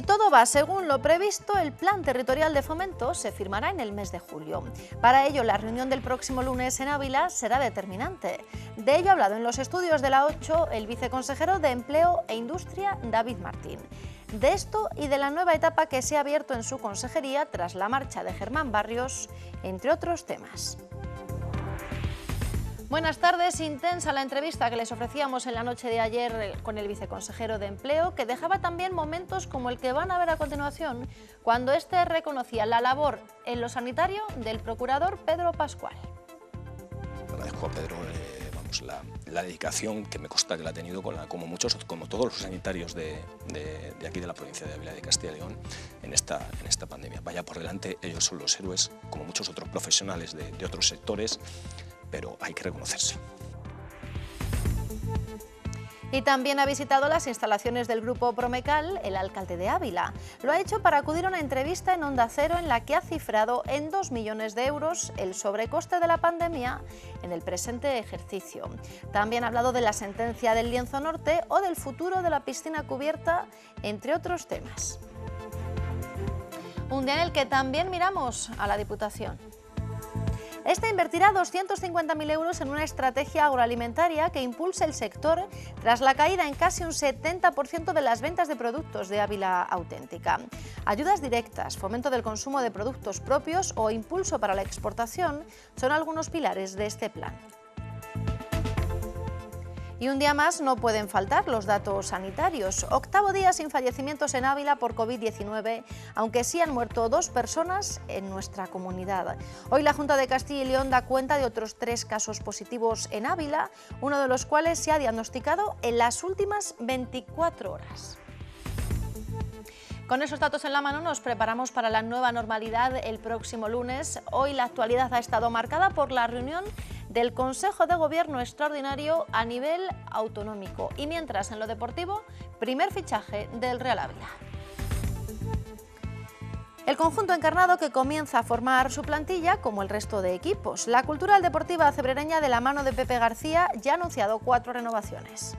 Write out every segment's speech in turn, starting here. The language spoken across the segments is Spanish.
Si todo va según lo previsto, el Plan Territorial de Fomento se firmará en el mes de julio. Para ello, la reunión del próximo lunes en Ávila será determinante. De ello ha hablado en los estudios de la 8 el viceconsejero de Empleo e Industria, David Martín. De esto y de la nueva etapa que se ha abierto en su consejería tras la marcha de Germán Barrios, entre otros temas. Buenas tardes. Intensa la entrevista que les ofrecíamos en la noche de ayer eh, con el viceconsejero de Empleo, que dejaba también momentos como el que van a ver a continuación, cuando éste reconocía la labor en lo sanitario del procurador Pedro Pascual. Agradezco a Pedro eh, vamos, la, dedicación que me consta que la ha tenido, con la, como muchos, como todos los sanitarios de, aquí de la provincia de Ávila de Castilla y León, en esta, en pandemia. Vaya por delante, ellos son los héroes, como muchos otros profesionales de, de otros sectores, pero hay que reconocerse. Y también ha visitado las instalaciones del grupo Promecal el alcalde de Ávila. Lo ha hecho para acudir a una entrevista en Onda Cero en la que ha cifrado en 2 millones de euros el sobrecoste de la pandemia en el presente ejercicio. También ha hablado de la sentencia del lienzo norte o del futuro de la piscina cubierta, entre otros temas. Un día en el que también miramos a la Diputación. Esta invertirá 250.000 euros en una estrategia agroalimentaria que impulse el sector tras la caída en casi un 70% de las ventas de productos de Ávila Auténtica. Ayudas directas, fomento del consumo de productos propios o impulso para la exportación son algunos pilares de este plan. Y un día más no pueden faltar los datos sanitarios. Octavo día sin fallecimientos en Ávila por COVID-19, aunque sí han muerto dos personas en nuestra comunidad. Hoy la Junta de Castilla y León da cuenta de otros tres casos positivos en Ávila, uno de los cuales se ha diagnosticado en las últimas 24 horas. Con esos datos en la mano nos preparamos para la nueva normalidad el próximo lunes. Hoy la actualidad ha estado marcada por la reunión del Consejo de Gobierno Extraordinario a nivel autonómico. Y mientras, en lo deportivo, primer fichaje del Real Ávila. El conjunto encarnado que comienza a formar su plantilla como el resto de equipos. La cultural deportiva cebrereña de la mano de Pepe García ya ha anunciado cuatro renovaciones.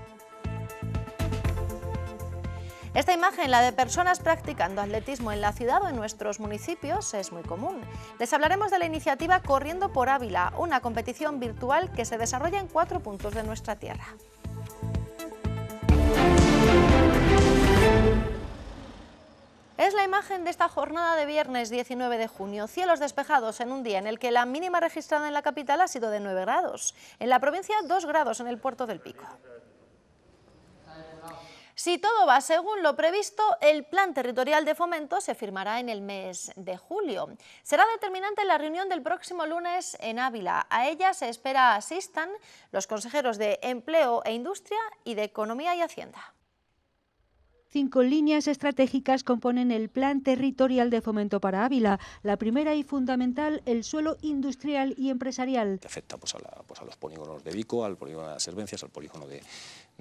Esta imagen, la de personas practicando atletismo en la ciudad o en nuestros municipios, es muy común. Les hablaremos de la iniciativa Corriendo por Ávila, una competición virtual que se desarrolla en cuatro puntos de nuestra tierra. Es la imagen de esta jornada de viernes 19 de junio, cielos despejados en un día en el que la mínima registrada en la capital ha sido de 9 grados, en la provincia 2 grados en el puerto del Pico. Si todo va según lo previsto, el plan territorial de fomento se firmará en el mes de julio. Será determinante la reunión del próximo lunes en Ávila. A ella se espera asistan los consejeros de Empleo e Industria y de Economía y Hacienda. Cinco líneas estratégicas componen el Plan Territorial de Fomento para Ávila. La primera y fundamental, el suelo industrial y empresarial. Que afecta pues pues a, los polígonos de Vico, al polígono de las Servencias, al polígono de,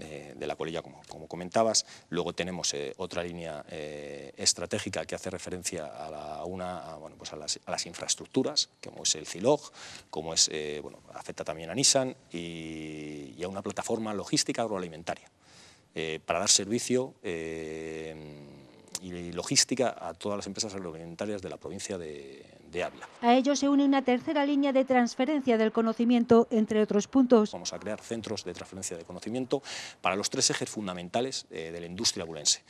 eh, de la colilla, como, como comentabas. Luego tenemos eh, otra línea eh, estratégica que hace referencia a, una, pues a, las, infraestructuras, como es el CILOG, como es, bueno, afecta también a Nissan y, y a una plataforma logística agroalimentaria para dar servicio y logística a todas las empresas agroalimentarias de la provincia de, a ello se une una tercera línea de transferencia del conocimiento, entre otros puntos. Vamos a crear centros de transferencia de conocimiento para los tres ejes fundamentales eh, de la industria abulense.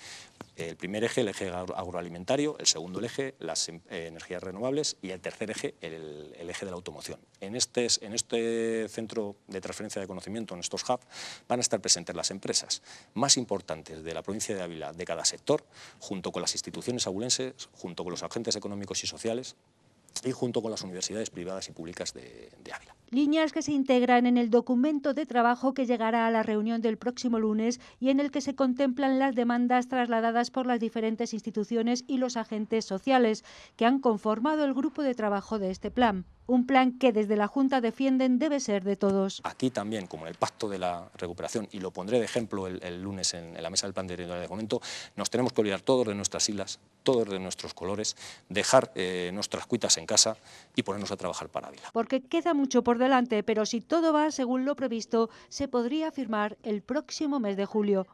El primer eje, el eje agroalimentario, el segundo el eje, las em, eh, energías renovables y el tercer eje, el, eje de la automoción. En este, en este centro de transferencia de conocimiento, en estos hubs, van a estar presentes las empresas más importantes de la provincia de Ávila de cada sector, junto con las instituciones abulenses, junto con los agentes económicos y sociales, y junto con las universidades privadas y públicas de, Ávila líneas que se integran en el documento de trabajo que llegará a la reunión del próximo lunes y en el que se contemplan las demandas trasladadas por las diferentes instituciones y los agentes sociales que han conformado el grupo de trabajo de este plan. Un plan que desde la Junta defienden debe ser de todos. Aquí también, como en el pacto de la recuperación, y lo pondré de ejemplo el, lunes en, la mesa del plan territorial de documento, nos tenemos que olvidar todos de nuestras islas, todos de nuestros colores, dejar eh, nuestras cuitas en casa y ponernos a trabajar para Ávila. Porque queda mucho por delante, pero si todo va según lo previsto, se podría firmar el próximo mes de julio.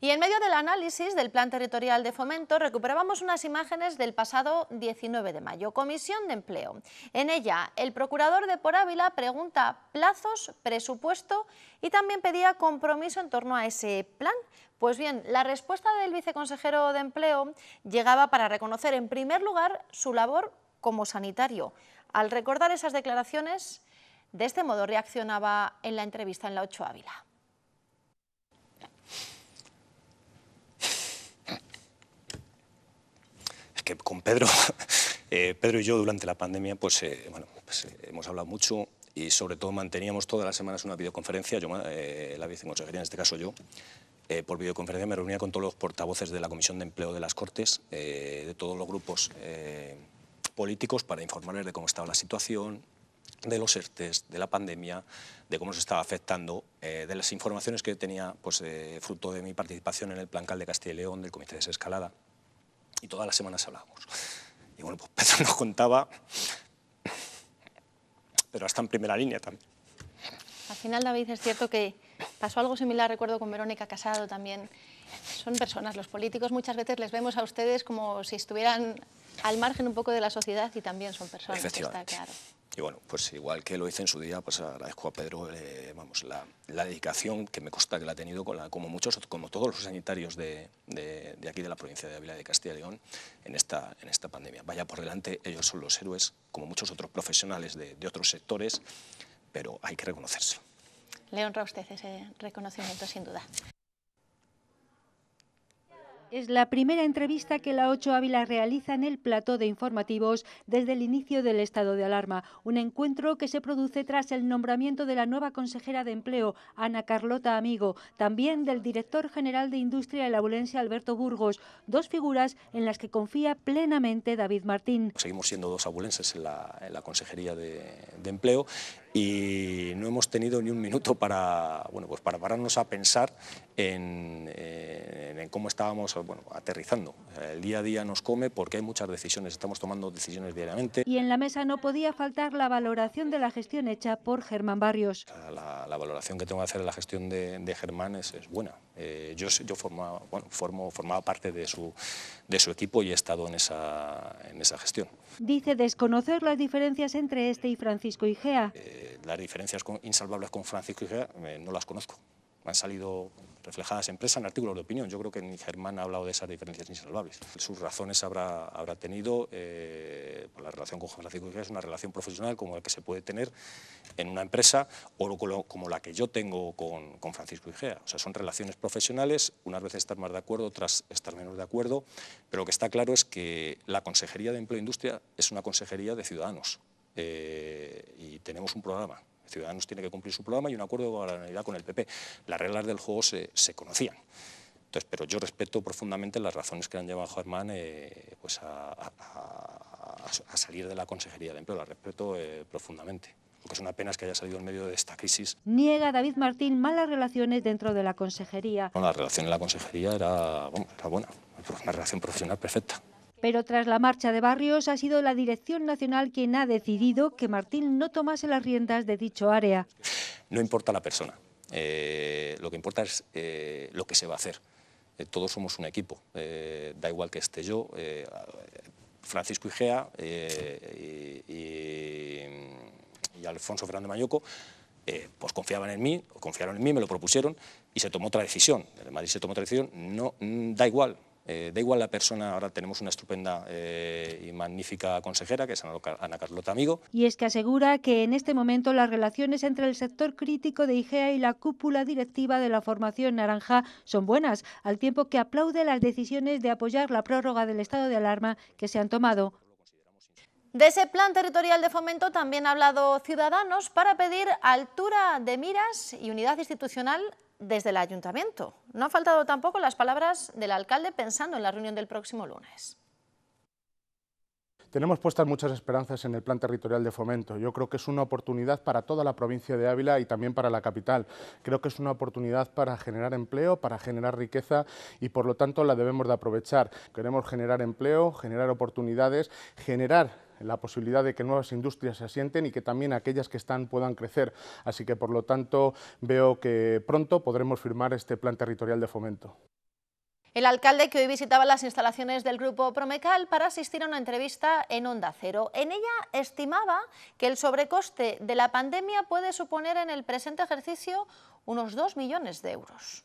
Y en medio del análisis del plan territorial de fomento recuperábamos unas imágenes del pasado 19 de mayo, Comisión de Empleo. En ella, el procurador de Por Ávila pregunta plazos, presupuesto y también pedía compromiso en torno a ese plan. Pues bien, la respuesta del viceconsejero de Empleo llegaba para reconocer en primer lugar su labor como sanitario. Al recordar esas declaraciones, de este modo reaccionaba en la entrevista en la 8 Ávila. Es que con Pedro, eh, Pedro y yo durante la pandemia pues, eh, pues eh, hemos hablado mucho y sobre todo manteníamos todas las semanas una videoconferencia, yo, la viceconsejería en este caso yo, por videoconferencia me reunía con todos los portavoces de la Comisión de Empleo de las Cortes, de todos los grupos políticos para informarles de cómo estaba la situación, de los ERTES, de la pandemia, de cómo se estaba afectando, eh, de las informaciones que tenía pues, eh, fruto de mi participación en el Plan de Castilla y León, del Comité de Desescalada, y todas las semanas hablábamos. Y bueno, pues Pedro nos contaba, pero hasta en primera línea también. Al final, David, es cierto que pasó algo similar, recuerdo, con Verónica Casado también, son personas, los políticos muchas veces les vemos a ustedes como si estuvieran al margen un poco de la sociedad y también son personas, está claro. Y bueno, pues igual que lo hice en su día, pues agradezco a Pedro eh, vamos, la, dedicación que me consta que la ha tenido, con la, como muchos, como todos los sanitarios de, de, aquí de la provincia de Ávila de Castilla y León en esta, en esta pandemia. Vaya por delante, ellos son los héroes, como muchos otros profesionales de, de otros sectores, pero hay que reconocerse. Le honra a usted ese reconocimiento, sin duda. Es la primera entrevista que la Ocho Ávila realiza en el plató de informativos desde el inicio del estado de alarma. Un encuentro que se produce tras el nombramiento de la nueva consejera de empleo, Ana Carlota Amigo, también del director general de Industria de la abulencia Alberto Burgos, dos figuras en las que confía plenamente David Martín. Seguimos siendo dos abulenses en la, Consejería de, de Empleo y no hemos tenido ni un minuto para, bueno, pues para pararnos a pensar eh, en, cómo estábamos bueno, aterrizando. El día a día nos come porque hay muchas decisiones, estamos tomando decisiones diariamente. Y en la mesa no podía faltar la valoración de la gestión hecha por Germán Barrios. La, valoración que tengo que hacer de la gestión de, Germán es, buena. Eh, yo yo formaba, bueno, formo, formaba parte de su de su equipo y he estado en esa, en esa gestión. Dice desconocer las diferencias entre este y Francisco Igea. Eh, las diferencias insalvables con Francisco Igea eh, no las conozco. Han salido reflejadas en en artículos de opinión. Yo creo que ni Germán ha hablado de esas diferencias insalvables. Sus razones habrá, tenido eh, por la relación con Francisco Francisco es una relación profesional como la que se puede tener en una empresa o como la que yo tengo con, Francisco Igea. O sea, son relaciones profesionales, unas veces estar más de acuerdo, otras estar menos de acuerdo, pero lo que está claro es que la Consejería de Empleo e Industria es una consejería de ciudadanos eh, y tenemos un programa Ciudadanos tiene que cumplir su programa y un acuerdo de gobernabilidad con el PP. Las reglas del juego se, conocían. Entonces, pero yo respeto profundamente las razones que han llevado eh, pues a Germán pues a, salir de la Consejería de Empleo, La respeto eh, profundamente. Lo es una pena que haya salido en medio de esta crisis. Niega David Martín malas relaciones dentro de la consejería. Bueno, la relación en la consejería era, bueno, era buena, una relación profesional perfecta. Pero tras la marcha de Barrios ha sido la Dirección Nacional quien ha decidido que Martín no tomase las riendas de dicho área. No importa la persona, eh, lo que importa es eh, lo que se va a hacer. Eh, todos somos un equipo, da igual que esté yo, Francisco Igea y, Alfonso Fernández Mayoco, pues confiaban en mí, confiaron en mí, me lo propusieron y se tomó otra decisión. El Madrid se tomó otra decisión, no, mm, da igual, eh, da igual la persona, ahora tenemos una estupenda eh, y magnífica consejera, que es Ana Carlota Amigo. Y es que asegura que en este momento las relaciones entre el sector crítico de IGEA y la cúpula directiva de la formación naranja son buenas, al tiempo que aplaude las decisiones de apoyar la prórroga del estado de alarma que se han tomado. De ese plan territorial de fomento también ha hablado Ciudadanos para pedir altura de miras y unidad institucional desde el ayuntamiento. No han faltado tampoco las palabras del alcalde pensando en la reunión del próximo lunes. Tenemos puestas muchas esperanzas en el plan territorial de fomento. Yo creo que es una oportunidad para toda la provincia de Ávila y también para la capital. Creo que es una oportunidad para generar empleo, para generar riqueza y por lo tanto la debemos de aprovechar. Queremos generar empleo, generar oportunidades, generar la posibilidad de que nuevas industrias se asienten y que también aquellas que están puedan crecer. Así que, por lo tanto, veo que pronto podremos firmar este plan territorial de fomento. El alcalde que hoy visitaba las instalaciones del grupo Promecal para asistir a una entrevista en Onda Cero. En ella estimaba que el sobrecoste de la pandemia puede suponer en el presente ejercicio unos 2 millones de euros.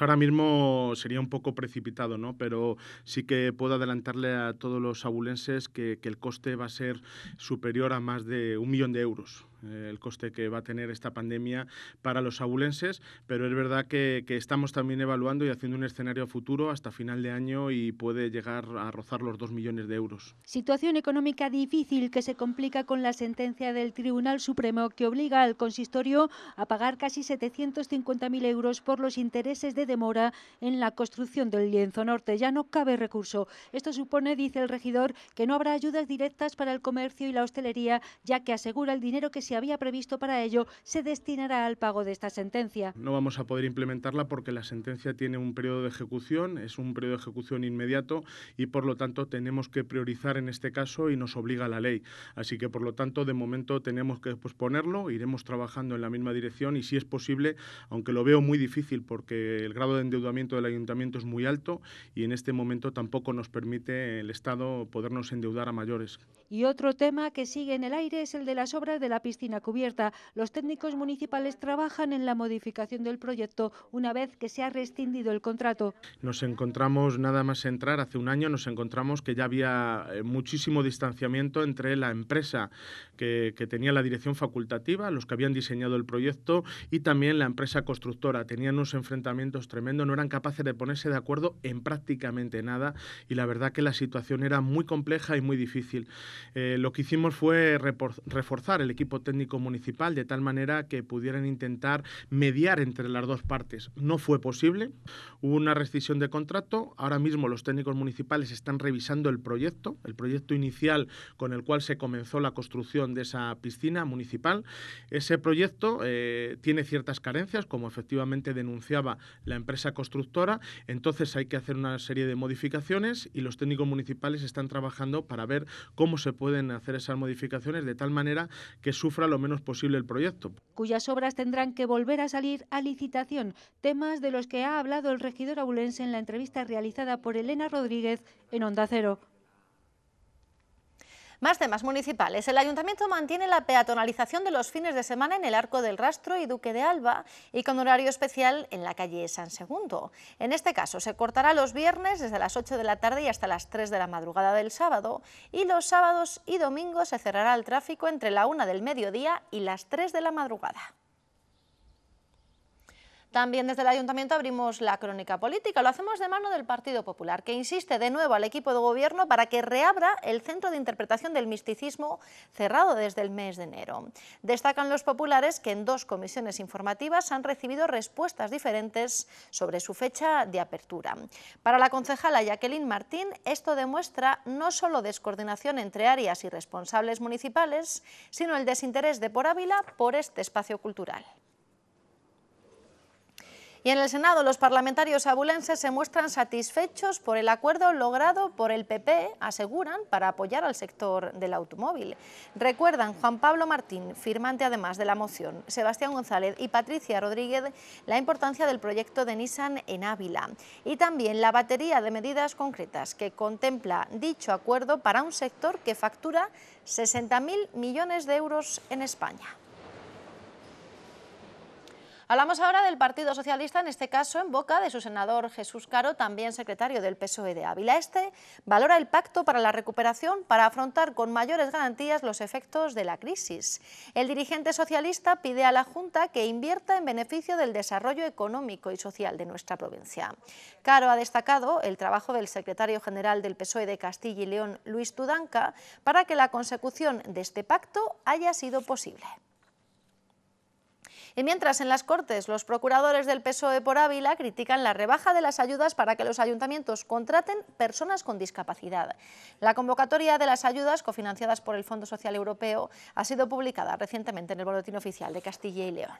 Ahora mismo sería un poco precipitado, ¿no? Pero sí que puedo adelantarle a todos los abulenses que, que el coste va a ser superior a más de un millón de euros el coste que va a tener esta pandemia para los abulenses, pero es verdad que, estamos también evaluando y haciendo un escenario futuro hasta final de año y puede llegar a rozar los 2 millones de euros. Situación económica difícil que se complica con la sentencia del Tribunal Supremo que obliga al consistorio a pagar casi 750.000 euros por los intereses de demora en la construcción del lienzo norte. Ya no cabe recurso. Esto supone, dice el regidor, que no habrá ayudas directas para el comercio y la hostelería, ya que asegura el dinero que se si había previsto para ello se destinará al pago de esta sentencia. No vamos a poder implementarla porque la sentencia tiene un periodo de ejecución, es un periodo de ejecución inmediato y por lo tanto tenemos que priorizar en este caso y nos obliga la ley. Así que por lo tanto de momento tenemos que posponerlo, iremos trabajando en la misma dirección y si es posible, aunque lo veo muy difícil porque el grado de endeudamiento del ayuntamiento es muy alto y en este momento tampoco nos permite el Estado podernos endeudar a mayores. Y otro tema que sigue en el aire es el de las obras de la pista cubierta. Los técnicos municipales trabajan en la modificación del proyecto una vez que se ha rescindido el contrato. Nos encontramos, nada más entrar, hace un año nos encontramos que ya había eh, muchísimo distanciamiento entre la empresa que, tenía la dirección facultativa, los que habían diseñado el proyecto y también la empresa constructora. Tenían unos enfrentamientos tremendos, no eran capaces de ponerse de acuerdo en prácticamente nada y la verdad que la situación era muy compleja y muy difícil. Eh, lo que hicimos fue reforzar el equipo técnico técnico municipal de tal manera que pudieran intentar mediar entre las dos partes. No fue posible, hubo una rescisión de contrato, ahora mismo los técnicos municipales están revisando el proyecto, el proyecto inicial con el cual se comenzó la construcción de esa piscina municipal. Ese proyecto eh, tiene ciertas carencias, como efectivamente denunciaba la empresa constructora, entonces hay que hacer una serie de modificaciones y los técnicos municipales están trabajando para ver cómo se pueden hacer esas modificaciones de tal manera que sufra lo menos posible el proyecto. Cuyas obras tendrán que volver a salir a licitación, temas de los que ha hablado el regidor aulense en la entrevista realizada por Elena Rodríguez en Onda Cero. Más temas municipales. El ayuntamiento mantiene la peatonalización de los fines de semana en el Arco del Rastro y Duque de Alba y con horario especial en la calle San Segundo. En este caso se cortará los viernes desde las 8 de la tarde y hasta las 3 de la madrugada del sábado y los sábados y domingos se cerrará el tráfico entre la 1 del mediodía y las 3 de la madrugada. También desde el Ayuntamiento abrimos la crónica política. Lo hacemos de mano del Partido Popular, que insiste de nuevo al equipo de gobierno para que reabra el centro de interpretación del misticismo cerrado desde el mes de enero. Destacan los populares que en dos comisiones informativas han recibido respuestas diferentes sobre su fecha de apertura. Para la concejala Jacqueline Martín, esto demuestra no solo descoordinación entre áreas y responsables municipales, sino el desinterés de Por Ávila por este espacio cultural. Y en el Senado, los parlamentarios abulenses se muestran satisfechos por el acuerdo logrado por el PP, aseguran, para apoyar al sector del automóvil. Recuerdan Juan Pablo Martín, firmante además de la moción, Sebastián González y Patricia Rodríguez, la importancia del proyecto de Nissan en Ávila y también la batería de medidas concretas que contempla dicho acuerdo para un sector que factura 60.000 millones de euros en España. Hablamos ahora del Partido Socialista, en este caso en boca de su senador Jesús Caro, también secretario del PSOE de Ávila. Este valora el pacto para la recuperación para afrontar con mayores garantías los efectos de la crisis. El dirigente socialista pide a la Junta que invierta en beneficio del desarrollo económico y social de nuestra provincia. Caro ha destacado el trabajo del secretario general del PSOE de Castilla y León, Luis Tudanca, para que la consecución de este pacto haya sido posible. Y mientras en las Cortes los procuradores del PSOE por Ávila critican la rebaja de las ayudas para que los ayuntamientos contraten personas con discapacidad. La convocatoria de las ayudas cofinanciadas por el Fondo Social Europeo ha sido publicada recientemente en el Boletín Oficial de Castilla y León.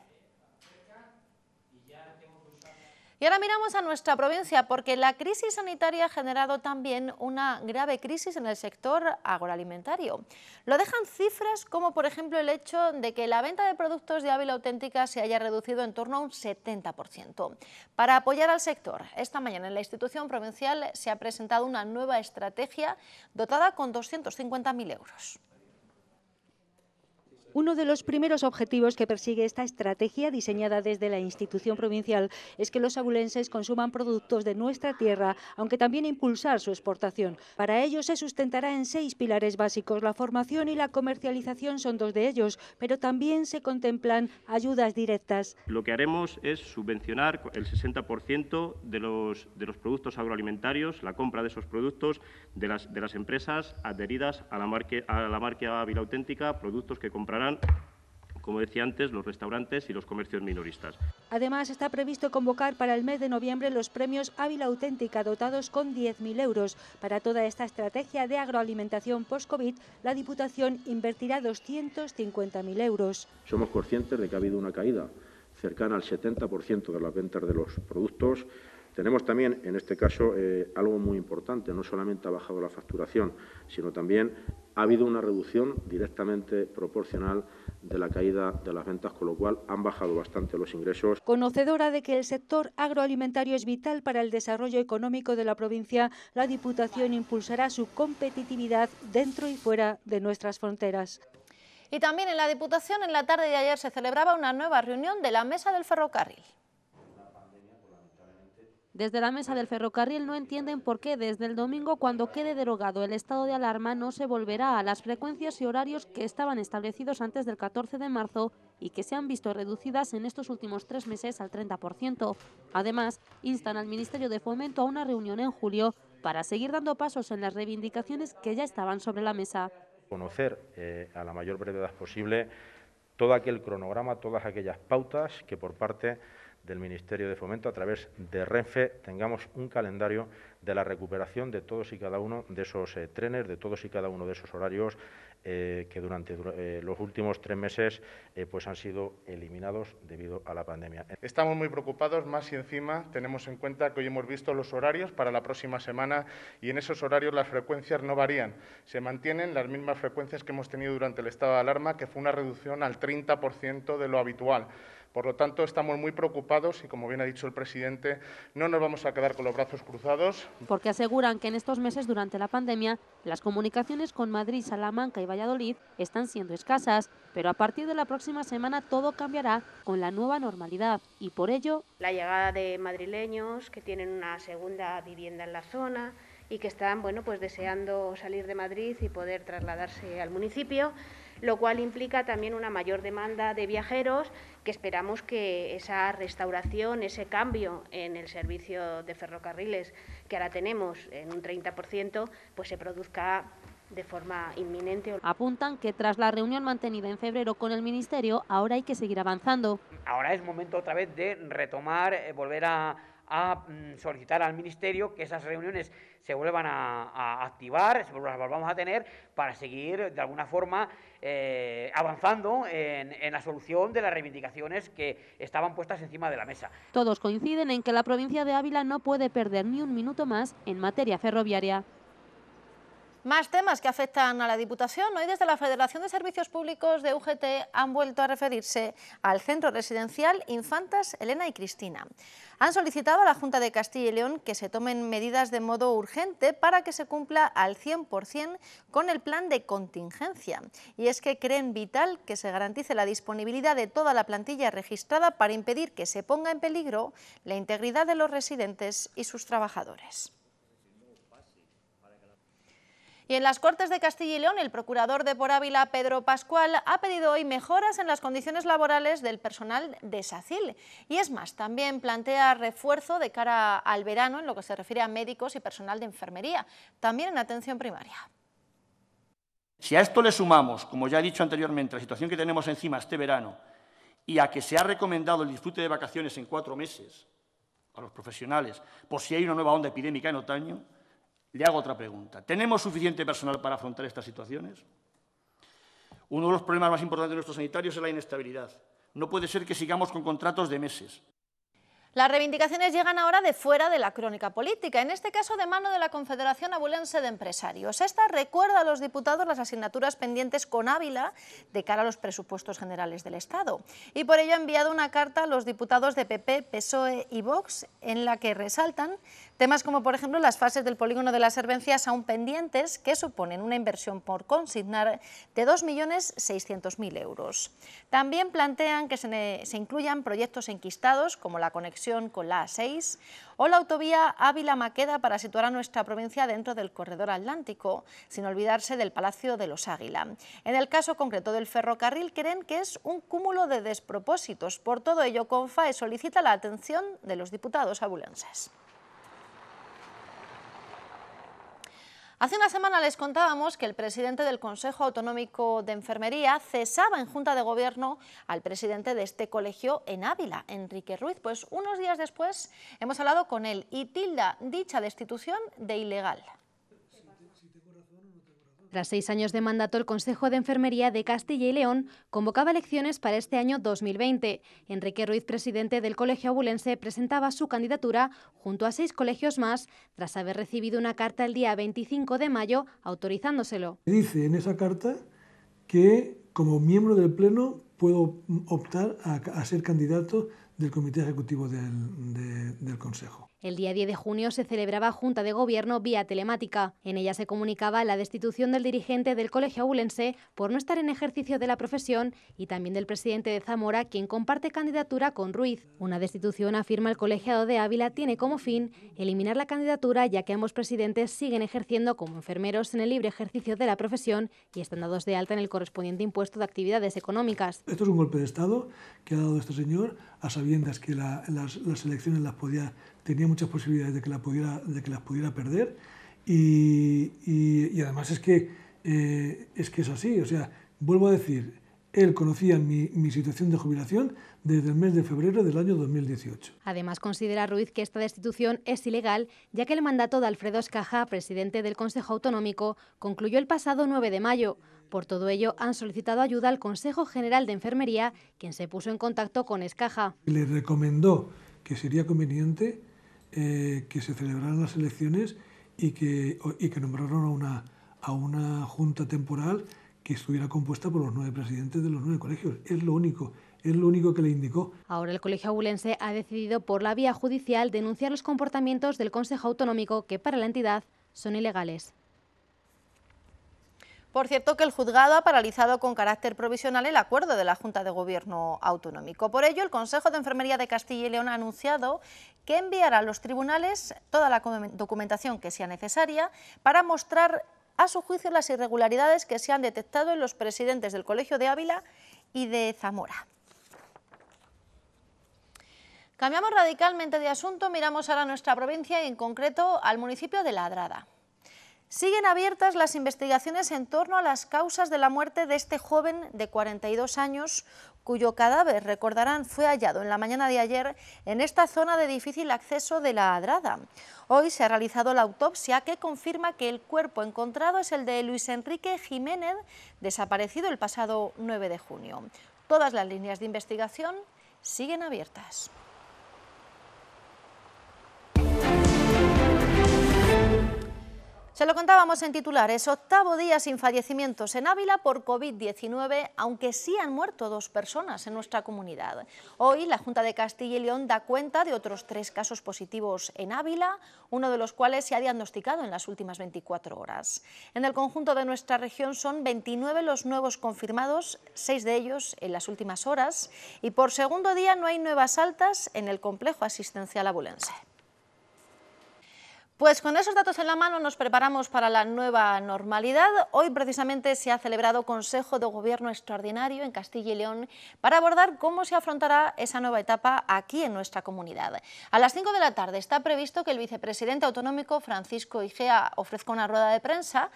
Y ahora miramos a nuestra provincia porque la crisis sanitaria ha generado también una grave crisis en el sector agroalimentario. Lo dejan cifras como por ejemplo el hecho de que la venta de productos de Ávila Auténtica se haya reducido en torno a un 70%. Para apoyar al sector, esta mañana en la institución provincial se ha presentado una nueva estrategia dotada con 250.000 euros. Uno de los primeros objetivos que persigue esta estrategia diseñada desde la institución provincial es que los abulenses consuman productos de nuestra tierra, aunque también impulsar su exportación. Para ello se sustentará en seis pilares básicos. La formación y la comercialización son dos de ellos, pero también se contemplan ayudas directas. Lo que haremos es subvencionar el 60% de los, de los productos agroalimentarios, la compra de esos productos de las, de las empresas adheridas a la, a la marca Vila Auténtica, productos que comprarán como decía antes, los restaurantes y los comercios minoristas. Además, está previsto convocar para el mes de noviembre los premios Ávila Auténtica, dotados con 10.000 euros. Para toda esta estrategia de agroalimentación post-COVID, la Diputación invertirá 250.000 euros. Somos conscientes de que ha habido una caída cercana al 70% de las ventas de los productos. Tenemos también, en este caso, eh, algo muy importante. No solamente ha bajado la facturación, sino también ha habido una reducción directamente proporcional de la caída de las ventas, con lo cual han bajado bastante los ingresos. Conocedora de que el sector agroalimentario es vital para el desarrollo económico de la provincia, la Diputación impulsará su competitividad dentro y fuera de nuestras fronteras. Y también en la Diputación, en la tarde de ayer se celebraba una nueva reunión de la Mesa del Ferrocarril. Desde la mesa del ferrocarril no entienden por qué desde el domingo, cuando quede derogado el estado de alarma, no se volverá a las frecuencias y horarios que estaban establecidos antes del 14 de marzo y que se han visto reducidas en estos últimos tres meses al 30%. Además, instan al Ministerio de Fomento a una reunión en julio para seguir dando pasos en las reivindicaciones que ya estaban sobre la mesa. Conocer eh, a la mayor brevedad posible todo aquel cronograma, todas aquellas pautas que por parte del Ministerio de Fomento a través de Renfe tengamos un calendario de la recuperación de todos y cada uno de esos eh, trenes, de todos y cada uno de esos horarios eh, que durante eh, los últimos tres meses pues han sido eliminados debido a la pandemia. Estamos muy preocupados, más si encima tenemos en cuenta que hoy hemos visto los horarios para la próxima semana y en esos horarios las frecuencias no varían. Se mantienen las mismas frecuencias que hemos tenido durante el estado de alarma, que fue una reducción al 30% de lo habitual. Por lo tanto, estamos muy preocupados y, como bien ha dicho el presidente, no nos vamos a quedar con los brazos cruzados. Porque aseguran que en estos meses durante la pandemia las comunicaciones con Madrid, Salamanca y Valladolid están siendo escasas, pero a partir de la próxima semana todo cambiará con la nueva normalidad y por ello... La llegada de madrileños que tienen una segunda vivienda en la zona y que están bueno, pues deseando salir de Madrid y poder trasladarse al municipio lo cual implica también una mayor demanda de viajeros que esperamos que esa restauración, ese cambio en el servicio de ferrocarriles que ahora tenemos en un 30%, pues se produzca de forma inminente. Apuntan que tras la reunión mantenida en febrero con el Ministerio, ahora hay que seguir avanzando. Ahora es momento otra vez de retomar, eh, volver a a mm, solicitar al Ministerio que esas reuniones se vuelvan a, activar, las volvamos a tener para seguir de alguna forma eh, avanzando en, en, la solución de las reivindicaciones que estaban puestas encima de la mesa. Todos coinciden en que la provincia de Ávila no puede perder ni un minuto más en materia ferroviaria. Más temas que afectan a la Diputación. Hoy desde la Federación de Servicios Públicos de UGT han vuelto a referirse al Centro Residencial Infantas Elena y Cristina. Han solicitado a la Junta de Castilla y León que se tomen medidas de modo urgente para que se cumpla al 100% con el plan de contingencia. Y es que creen vital que se garantice la disponibilidad de toda la plantilla registrada para impedir que se ponga en peligro la integridad de los residentes y sus trabajadores. Y en las Cortes de Castilla y León, el procurador de Por Ávila, Pedro Pascual, ha pedido hoy mejoras en las condiciones laborales del personal de SACIL. Y es más, también plantea refuerzo de cara al verano en lo que se refiere a médicos y personal de enfermería, también en atención primaria. Si a esto le sumamos, como ya he dicho anteriormente, la situación que tenemos encima este verano y a que se ha recomendado el disfrute de vacaciones en cuatro meses a los profesionales por si hay una nueva onda epidémica en otoño, le hago otra pregunta. ¿Tenemos suficiente personal para afrontar estas situaciones? Uno de los problemas más importantes de nuestros sanitarios es la inestabilidad. No puede ser que sigamos con contratos de meses, las reivindicaciones llegan ahora de fuera de la crónica política, en este caso de mano de la Confederación Abulense de Empresarios. Esta recuerda a los diputados las asignaturas pendientes con Ávila de cara a los presupuestos generales del Estado. Y por ello ha enviado una carta a los diputados de PP, PSOE y Vox, en la que resaltan temas como, por ejemplo, las fases del polígono de las Herbencias aún pendientes, que suponen una inversión por consignar de 2.600.000 euros. También plantean que se, se incluyan proyectos enquistados, como la conexión con la A6 o la autovía Ávila-Maqueda para situar a nuestra provincia dentro del corredor atlántico, sin olvidarse del Palacio de los Águila. En el caso concreto del ferrocarril creen que es un cúmulo de despropósitos. Por todo ello, CONFAE solicita la atención de los diputados abulenses. Hace una semana les contábamos que el presidente del Consejo Autonómico de Enfermería cesaba en Junta de Gobierno al presidente de este colegio en Ávila, Enrique Ruiz. Pues unos días después hemos hablado con él y tilda dicha destitución de ilegal. Tras seis años de mandato, el Consejo de Enfermería de Castilla y León convocaba elecciones para este año 2020. Enrique Ruiz, presidente del Colegio Abulense, presentaba su candidatura junto a seis colegios más, tras haber recibido una carta el día 25 de mayo autorizándoselo. Dice en esa carta que como miembro del Pleno puedo optar a, ser candidato del Comité Ejecutivo del Consejo. El día 10 de junio se celebraba Junta de Gobierno vía telemática. En ella se comunicaba la destitución del dirigente del Colegio Abulense por no estar en ejercicio de la profesión y también del presidente de Zamora, quien comparte candidatura con Ruiz. Una destitución, afirma el colegiado de Ávila, tiene como fin eliminar la candidatura ya que ambos presidentes siguen ejerciendo como enfermeros en el libre ejercicio de la profesión y están dados de alta en el correspondiente impuesto de actividades económicas. Esto es un golpe de Estado que ha dado este señor a sabiendas que las elecciones las podía tenía muchas posibilidades de que, la pudiera, de que las pudiera perder y, además es que, eh, es que es así, o sea, vuelvo a decir, él conocía mi, mi, situación de jubilación desde el mes de febrero del año 2018. Además, considera Ruiz que esta destitución es ilegal, ya que el mandato de Alfredo Escaja, presidente del Consejo Autonómico, concluyó el pasado 9 de mayo. Por todo ello, han solicitado ayuda al Consejo General de Enfermería, quien se puso en contacto con Escaja. Le recomendó que sería conveniente eh, que se celebraran las elecciones y que, y que nombraron a una, junta temporal que estuviera compuesta por los nueve presidentes de los nueve colegios. Es lo único es lo único que le indicó. Ahora el Colegio Abulense ha decidido por la vía judicial denunciar los comportamientos del Consejo Autonómico que para la entidad son ilegales. Por cierto, que el juzgado ha paralizado con carácter provisional el acuerdo de la Junta de Gobierno Autonómico. Por ello, el Consejo de Enfermería de Castilla y León ha anunciado que enviará a los tribunales toda la documentación que sea necesaria para mostrar a su juicio las irregularidades que se han detectado en los presidentes del Colegio de Ávila y de Zamora. Cambiamos radicalmente de asunto, miramos ahora nuestra provincia y en concreto al municipio de La Ladrada. Siguen abiertas las investigaciones en torno a las causas de la muerte de este joven de 42 años, cuyo cadáver, recordarán, fue hallado en la mañana de ayer en esta zona de difícil acceso de la Adrada. Hoy se ha realizado la autopsia que confirma que el cuerpo encontrado es el de Luis Enrique Jiménez, desaparecido el pasado 9 de junio. Todas las líneas de investigación siguen abiertas. Se lo contábamos en titulares, octavo día sin fallecimientos en Ávila por COVID-19, aunque sí han muerto dos personas en nuestra comunidad. Hoy la Junta de Castilla y León da cuenta de otros tres casos positivos en Ávila, uno de los cuales se ha diagnosticado en las últimas 24 horas. En el conjunto de nuestra región son 29 los nuevos confirmados, seis de ellos en las últimas horas, y por segundo día no hay nuevas altas en el complejo asistencial abulense. Pues con esos datos en la mano nos preparamos para la nueva normalidad. Hoy precisamente se ha celebrado Consejo de Gobierno Extraordinario en Castilla y León para abordar cómo se afrontará esa nueva etapa aquí en nuestra comunidad. A las 5 de la tarde está previsto que el vicepresidente autonómico Francisco Igea ofrezca una rueda de prensa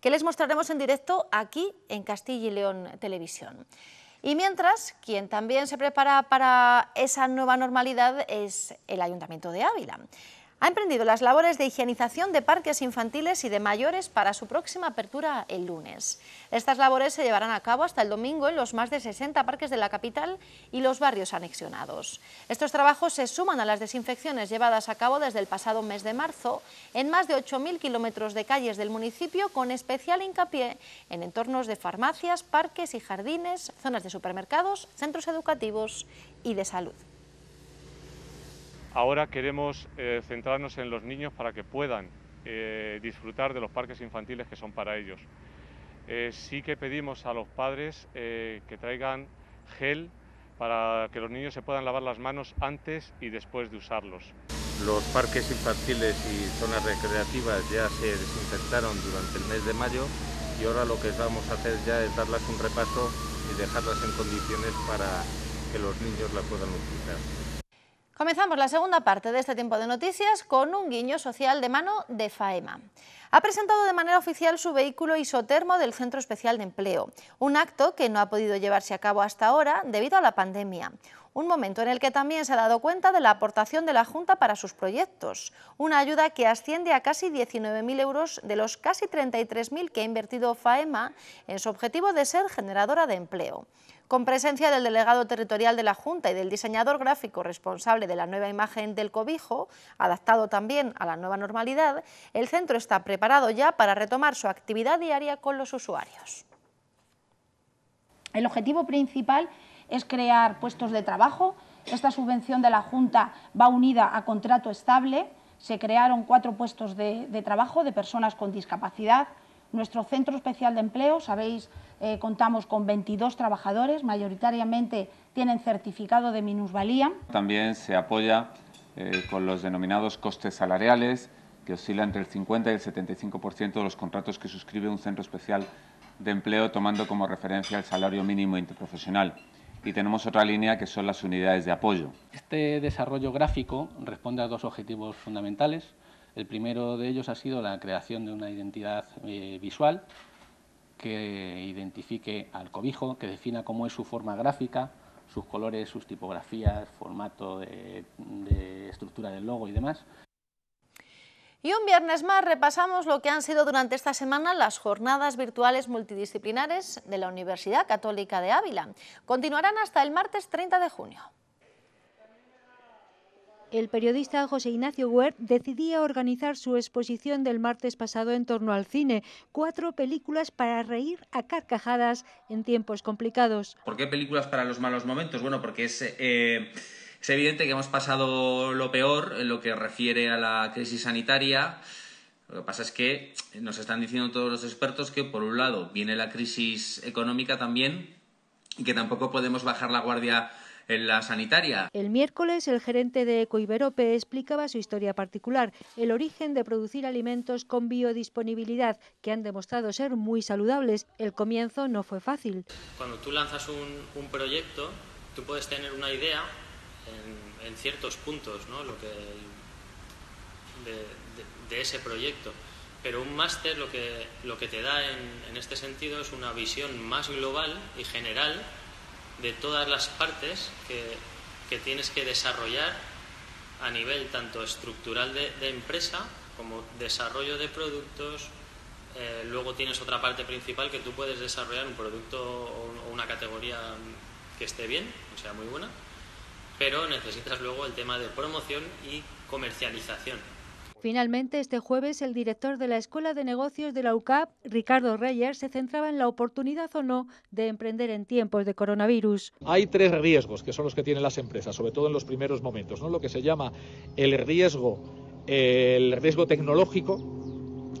que les mostraremos en directo aquí en Castilla y León Televisión. Y mientras, quien también se prepara para esa nueva normalidad es el Ayuntamiento de Ávila ha emprendido las labores de higienización de parques infantiles y de mayores para su próxima apertura el lunes. Estas labores se llevarán a cabo hasta el domingo en los más de 60 parques de la capital y los barrios anexionados. Estos trabajos se suman a las desinfecciones llevadas a cabo desde el pasado mes de marzo en más de 8.000 kilómetros de calles del municipio con especial hincapié en entornos de farmacias, parques y jardines, zonas de supermercados, centros educativos y de salud. Ahora queremos eh, centrarnos en los niños para que puedan eh, disfrutar de los parques infantiles que son para ellos. Eh, sí que pedimos a los padres que traigan gel para que los niños se puedan lavar las manos antes y después de usarlos. Los parques infantiles y zonas recreativas ya se desinfectaron durante el mes de mayo y ahora lo que vamos a hacer ya es darles un repaso y dejarlas en condiciones para que los niños la puedan utilizar. Comenzamos la segunda parte de este tiempo de noticias con un guiño social de mano de FAEMA. Ha presentado de manera oficial su vehículo isotermo del Centro Especial de Empleo, un acto que no ha podido llevarse a cabo hasta ahora debido a la pandemia, un momento en el que también se ha dado cuenta de la aportación de la Junta para sus proyectos, una ayuda que asciende a casi 19.000 euros de los casi 33.000 que ha invertido FAEMA en su objetivo de ser generadora de empleo con presencia del delegado territorial de la Junta y del diseñador gráfico responsable de la nueva imagen del cobijo, adaptado también a la nueva normalidad, el centro está preparado ya para retomar su actividad diaria con los usuarios. El objetivo principal es crear puestos de trabajo. Esta subvención de la Junta va unida a contrato estable. Se crearon cuatro puestos de, de trabajo de personas con discapacidad, nuestro centro especial de empleo, sabéis, eh, contamos con 22 trabajadores, mayoritariamente tienen certificado de minusvalía. También se apoya eh, con los denominados costes salariales, que oscila entre el 50 y el 75% de los contratos que suscribe un centro especial de empleo, tomando como referencia el salario mínimo interprofesional y tenemos otra línea que son las unidades de apoyo. Este desarrollo gráfico responde a dos objetivos fundamentales. El primero de ellos ha sido la creación de una identidad eh, visual que identifique al cobijo, que defina cómo es su forma gráfica, sus colores, sus tipografías, formato de estructura del logo y demás. Y un viernes más repasamos lo que han sido durante esta semana las jornadas virtuales multidisciplinares de la Universidad Católica de Ávila. Continuarán hasta el martes 30 de junio. El periodista José Ignacio Huert decidía organizar su exposición del martes pasado en torno al cine, cuatro películas para reír a carcajadas en tiempos complicados. ¿Por qué películas para los malos momentos? Bueno, porque es... Eh, es evidente que hemos pasado lo peor en lo que refiere a la crisis sanitaria. Lo que pasa es que nos están diciendo todos los expertos que, por un lado, viene la crisis económica también y que tampoco podemos bajar la guardia en la sanitaria. El miércoles, el gerente de Ecoiberope explicaba su historia particular, el origen de producir alimentos con biodisponibilidad, que han demostrado ser muy saludables. El comienzo no fue fácil. Cuando tú lanzas un, proyecto, tú puedes tener una idea en, ciertos puntos, ¿no? Lo que, de, ese proyecto pero un máster lo que, lo que te da en, este sentido es una visión más global y general de todas las partes que, tienes que desarrollar a nivel tanto estructural de, empresa como desarrollo de productos. Eh, luego tienes otra parte principal que tú puedes desarrollar un producto o una categoría que esté bien, o sea, muy buena, pero necesitas luego el tema de promoción y comercialización Finalmente, este jueves, el director de la Escuela de Negocios de la UCAP, Ricardo Reyer, se centraba en la oportunidad o no de emprender en tiempos de coronavirus. Hay tres riesgos que son los que tienen las empresas, sobre todo en los primeros momentos, ¿no? lo que se llama el riesgo, el riesgo tecnológico,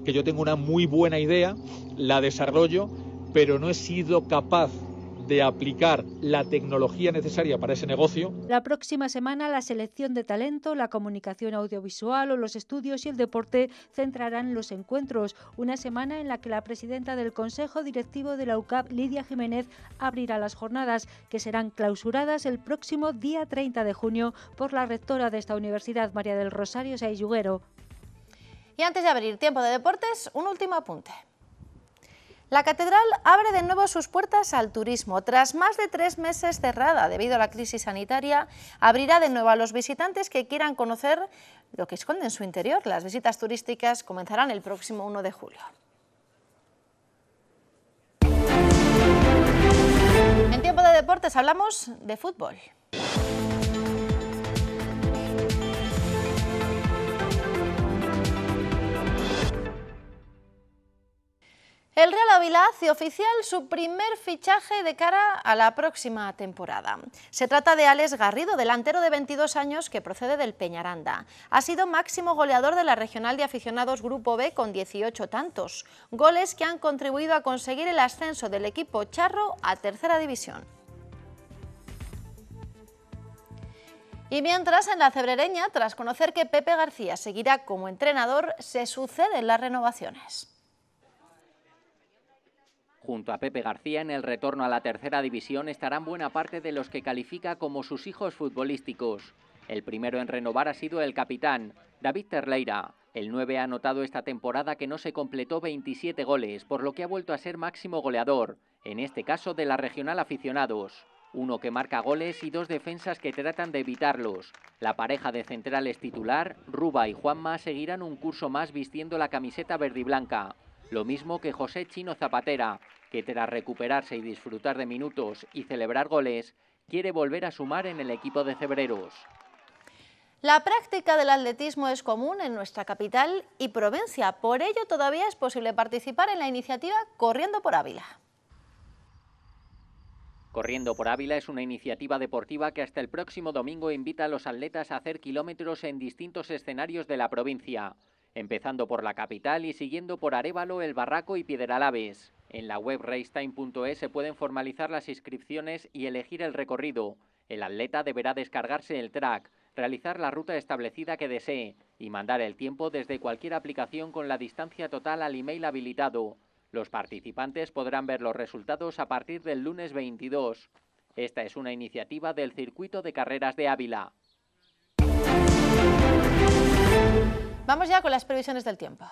que yo tengo una muy buena idea, la desarrollo, pero no he sido capaz de aplicar la tecnología necesaria para ese negocio. La próxima semana la selección de talento, la comunicación audiovisual o los estudios y el deporte centrarán los encuentros. Una semana en la que la presidenta del Consejo Directivo de la UCAP, Lidia Jiménez, abrirá las jornadas que serán clausuradas el próximo día 30 de junio por la rectora de esta universidad, María del Rosario Sayuguero. Y antes de abrir tiempo de deportes, un último apunte. La catedral abre de nuevo sus puertas al turismo. Tras más de tres meses cerrada debido a la crisis sanitaria, abrirá de nuevo a los visitantes que quieran conocer lo que esconde en su interior. Las visitas turísticas comenzarán el próximo 1 de julio. En tiempo de deportes hablamos de fútbol. El Real Ávila hace oficial su primer fichaje de cara a la próxima temporada. Se trata de Alex Garrido, delantero de 22 años que procede del Peñaranda. Ha sido máximo goleador de la Regional de Aficionados Grupo B con 18 tantos, goles que han contribuido a conseguir el ascenso del equipo charro a Tercera División. Y mientras, en la Cebrereña, tras conocer que Pepe García seguirá como entrenador, se suceden las renovaciones. Junto a Pepe García, en el retorno a la tercera división estarán buena parte de los que califica como sus hijos futbolísticos. El primero en renovar ha sido el capitán, David Terleira. El 9 ha anotado esta temporada que no se completó 27 goles, por lo que ha vuelto a ser máximo goleador, en este caso de la Regional Aficionados. Uno que marca goles y dos defensas que tratan de evitarlos. La pareja de centrales titular, Ruba y Juanma, seguirán un curso más vistiendo la camiseta verde y blanca... Lo mismo que José Chino Zapatera, que tras recuperarse y disfrutar de minutos y celebrar goles, quiere volver a sumar en el equipo de Cebreros. La práctica del atletismo es común en nuestra capital y provincia, por ello todavía es posible participar en la iniciativa Corriendo por Ávila. Corriendo por Ávila es una iniciativa deportiva que hasta el próximo domingo invita a los atletas a hacer kilómetros en distintos escenarios de la provincia, empezando por la capital y siguiendo por Arevalo, El Barraco y Piedralaves. En la web racetime.es se pueden formalizar las inscripciones y elegir el recorrido. El atleta deberá descargarse el track, realizar la ruta establecida que desee y mandar el tiempo desde cualquier aplicación con la distancia total al email habilitado. Los participantes podrán ver los resultados a partir del lunes 22. Esta es una iniciativa del Circuito de Carreras de Ávila. Vamos ya con las previsiones del tiempo.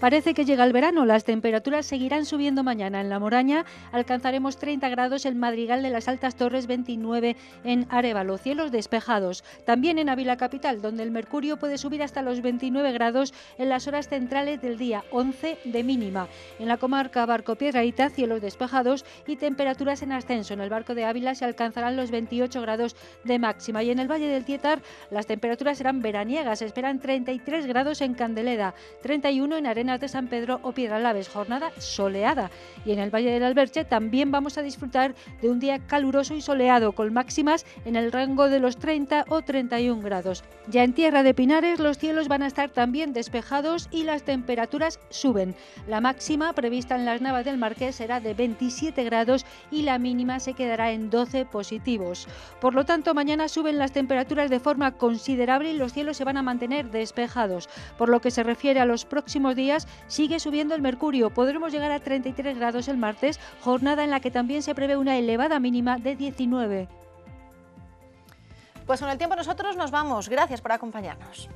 Parece que llega el verano, las temperaturas seguirán subiendo mañana en la Moraña, alcanzaremos 30 grados el Madrigal de las Altas Torres, 29 en Arevalo, cielos despejados. También en Ávila Capital, donde el mercurio puede subir hasta los 29 grados en las horas centrales del día, 11 de mínima. En la comarca Barco Piedraita, cielos despejados y temperaturas en ascenso. En el Barco de Ávila se alcanzarán los 28 grados de máxima y en el Valle del Tietar las temperaturas serán veraniegas, esperan 33 grados en Candeleda, 31 en Arena de San Pedro o Piedralaves, jornada soleada. Y en el Valle del Alberche también vamos a disfrutar de un día caluroso y soleado, con máximas en el rango de los 30 o 31 grados. Ya en Tierra de Pinares los cielos van a estar también despejados y las temperaturas suben. La máxima prevista en las Navas del Marqués será de 27 grados y la mínima se quedará en 12 positivos. Por lo tanto, mañana suben las temperaturas de forma considerable y los cielos se van a mantener despejados. Por lo que se refiere a los próximos días, sigue subiendo el mercurio. Podremos llegar a 33 grados el martes, jornada en la que también se prevé una elevada mínima de 19. Pues con el tiempo nosotros nos vamos. Gracias por acompañarnos.